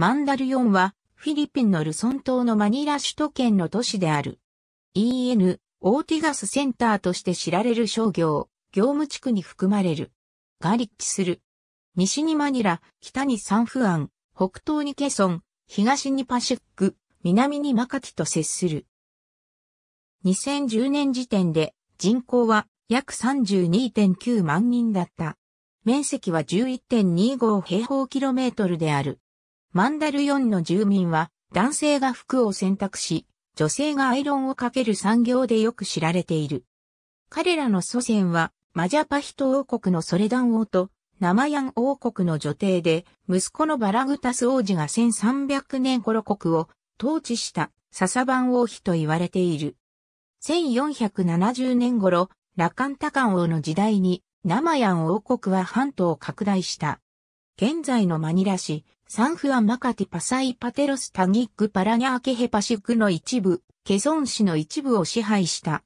マンダルヨンは、フィリピンのルソン島のマニラ首都圏の都市である。EN、オーティガスセンターとして知られる商業、業務地区に含まれる。が立地する。西にマニラ、北にサンフアン、北東にケソン、東にパシック、南にマカティと接する。2010年時点で人口は約32.9万人だった。面積は11.25平方キロメートルである。マンダル4の住民は、男性が服を選択し、女性がアイロンをかける産業でよく知られている。彼らの祖先は、マジャパヒト王国のソレダン王と、ナマヤン王国の女帝で、息子のバラグタス王子が1300年頃国を統治したササバン王妃と言われている。1470年頃、ラカンタカン王の時代に、ナマヤン王国は半島を拡大した。現在のマニラ市、サンフアンマカティパサイパテロスタギックパラニャーケヘパシクの一部、ケソン市の一部を支配した。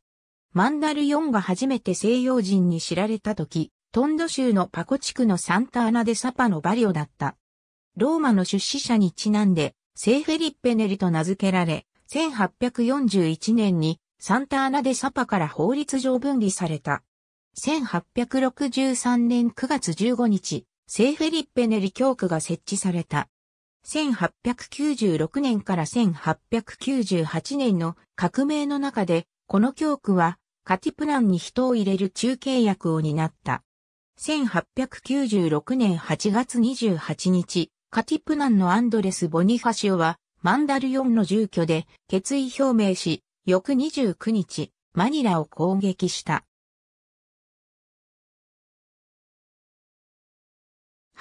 マンダル4が初めて西洋人に知られた時、トンド州のパコ地区のサンタアナでサパのバリオだった。ローマの出資者にちなんで、聖フェリッペネリと名付けられ、1841年にサンタアナでサパから法律上分離された。1863年9月15日、聖フェリッペネリ教区が設置された。1896年から1898年の革命の中で、この教区はカティプランに人を入れる中継役を担った。1896年8月28日、カティプランのアンドレス・ボニファシオはマンダルヨンの住居で決意表明し、翌29日、マニラを攻撃した。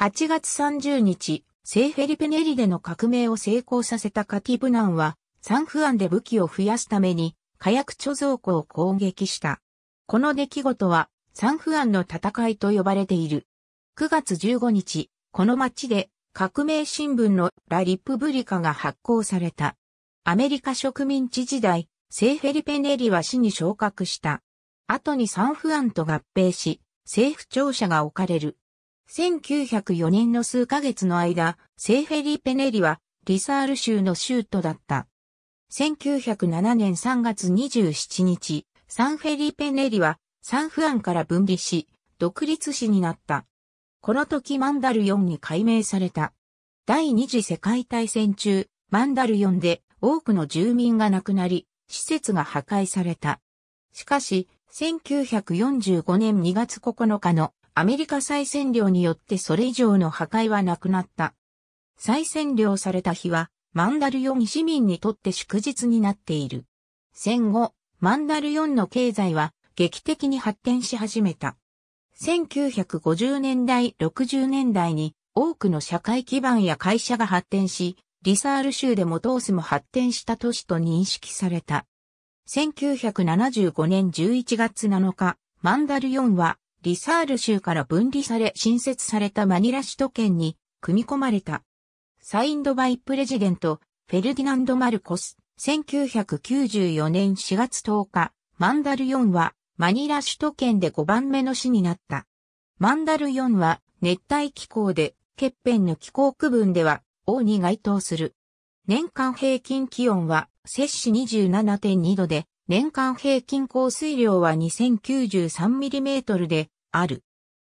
8月30日、聖フェリペネリでの革命を成功させたカティブナンは、サンフアンで武器を増やすために、火薬貯蔵庫を攻撃した。この出来事は、サンフアンの戦いと呼ばれている。9月15日、この町で、革命新聞のラ・リップブリカが発行された。アメリカ植民地時代、聖フェリペネリは死に昇格した。後にサンフアンと合併し、政府庁舎が置かれる。1904年の数ヶ月の間、セーフェリペネリはリサール州の州都だった。1907年3月27日、サンフェリペネリはサンフアンから分離し、独立市になった。この時マンダル4に改名された。第二次世界大戦中、マンダル4で多くの住民が亡くなり、施設が破壊された。しかし、1945年2月9日のアメリカ再占領によってそれ以上の破壊はなくなった。再占領された日は、マンダル4市民にとって祝日になっている。戦後、マンダル4の経済は劇的に発展し始めた。1950年代、60年代に多くの社会基盤や会社が発展し、リサール州でもトースも発展した都市と認識された。1975年11月7日、マンダル4はリサール州から分離され新設されたマニラ首都圏に組み込まれた。サインドバイプレジデント、フェルディナンド・マルコス、1994年4月10日、マンダル4はマニラ首都圏で5番目の市になった。マンダル4は熱帯気候で、欠片の気候区分では、王に該当する。年間平均気温は摂氏27.2度で、年間平均降水量は 2093mm である。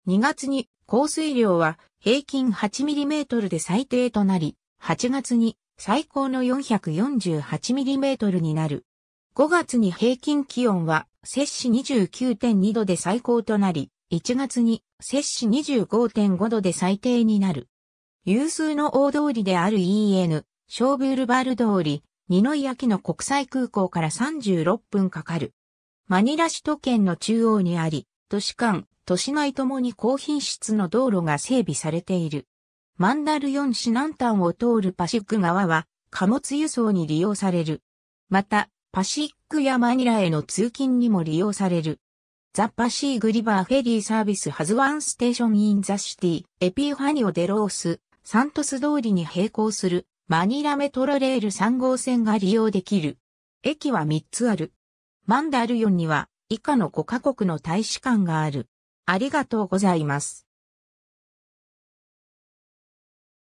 2月に降水量は平均 8mm で最低となり、8月に最高の 448mm になる。5月に平均気温は摂氏29.2度で最高となり、1月に摂氏25.5度で最低になる。有数の大通りである EN、ショーブールバル通り、ニノイアキの国際空港から36分かかる。マニラ首都圏の中央にあり、都市間、都市内ともに高品質の道路が整備されている。マンダル4市南端を通るパシック川は貨物輸送に利用される。また、パシックやマニラへの通勤にも利用される。ザ・パシーグ・リバー・フェリー・サービス・ハズワン・ステーション・イン・ザ・シティ、エピファニオ・デ・ロース、サントス通りに並行するマニラメトロレール3号線が利用できる。駅は3つある。マンダルヨンには以下の5カ国の大使館がある。ありがとうございます。